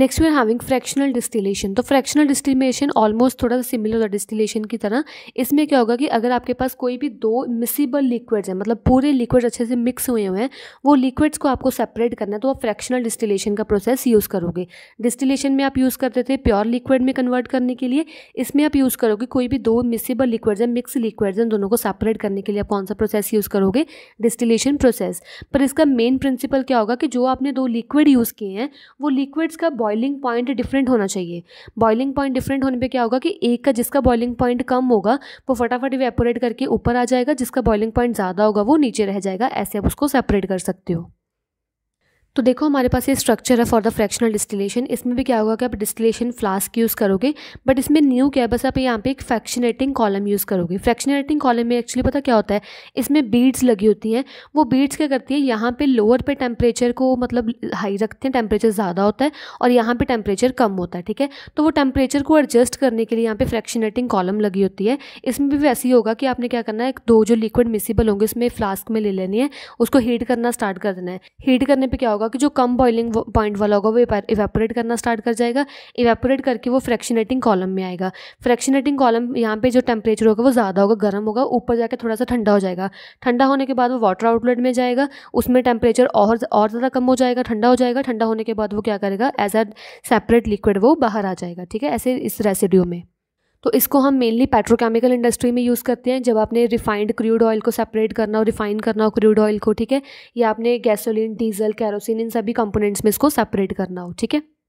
next we are having fractional distillation तो fractional distillation almost थोड़ा सा सिमिलर होता है डिस्टिलेशन की तरह इसमें क्या होगा कि अगर आपके पास कोई भी दो मिसिबल लिक्विड्स हैं मतलब पूरे लिक्विड्स अच्छे से मिक्स हुए हुए हैं वो लिक्विड्स को आपको सेपरेट करना है तो आप फ्रैक्शनल डिस्टिलेशन का प्रोसेस यूज़ करोगे डिस्टिलेशन में आप यूज़ करते थे प्योर लिक्विड में कन्वर्ट करने के लिए इसमें आप यूज़ करोगे कोई भी दो मिसिबल लिक्विड्स हैं मिक्स लिक्विड्स हैं दोनों को सेपरेट करने के लिए आप कौन सा प्रोसेस यूज़ करोगे डिस्टिलेशन प्रोसेस पर इसका मेन प्रिंसिपल क्या होगा कि जो आपने दो लिक्विड यूज़ किए हैं वो लिक्विड्स का बॉइलिंग पॉइंट डिफरेंट होना चाहिए बॉइलिंग पॉइंट डिफरेंट होने पे क्या होगा कि एक का जिसका बॉइलिंग पॉइंट कम होगा वो फटाफट वेपोरेट करके ऊपर आ जाएगा जिसका बॉइलिंग पॉइंट ज़्यादा होगा वो नीचे रह जाएगा ऐसे आप उसको सेपरेट कर सकते हो तो देखो हमारे पास ये स्ट्रक्चर है फॉर द फ्रैक्शनल डिस्टिलेशन इसमें भी क्या होगा कि आप डिस्टिलेशन फ्लास्क यूज़ करोगे बट इसमें न्यू क्या है बस आप यहाँ पे एक फ्रैक्शनेटिंग कॉलम यूज़ करोगे फ्रैक्शनेटिंग कॉलम में एक्चुअली पता क्या होता है इसमें बीड्स लगी होती हैं वो बीड्स क्या करती है यहाँ पर लोअर पर टेम्परेचर को मतलब हाई रखते हैं टेम्परेचर ज़्यादा होता है और यहाँ पर टेम्परेचर कम होता है ठीक है तो वो टेम्परेचर को एडजस्ट करने के लिए यहाँ पर फ्रैक्शनेटिंग कॉलम लगी होती है इसमें भी वैसे ही होगा कि आपने क्या करना है दो जो लिक्विड मिसिबल होंगे उसमें फ्लास्क में ले लेनी है उसको हीट करना स्टार्ट कर देना है हीट करने पर क्या होगा होगा कि जो कम बॉइलिंग पॉइंट वाला होगा वो इवेपोरेट करना स्टार्ट कर जाएगा इवेपोरेट करके वो फ्रैक्शनेटिंग कॉलम में आएगा फ्रैक्शनेटिंग कॉलम यहाँ पे जो टेम्परेचर होगा वो ज़्यादा होगा गर्म होगा ऊपर जाकर थोड़ा सा ठंडा हो जाएगा ठंडा होने के बाद वो वाटर आउटलेट में जाएगा उसमें टेम्परेचर और और ज़्यादा कम हो जाएगा ठंडा हो जाएगा ठंडा होने के बाद वो क्या करेगा एज अ सेपरेट लिक्विड वो बाहर आ जाएगा ठीक है ऐसे इस रेसिड्यू में तो इसको हम मेनली पेट्रोकेमिकल इंडस्ट्री में यूज़ करते हैं जब आपने रिफाइंड क्रूड ऑयल को सेपरेट करना हो रिफाइन करना हो क्रूड ऑयल को ठीक है या आपने गैसोलीन डीजल कैरोसिन इन सभी कंपोनेंट्स में इसको सेपरेट करना हो ठीक है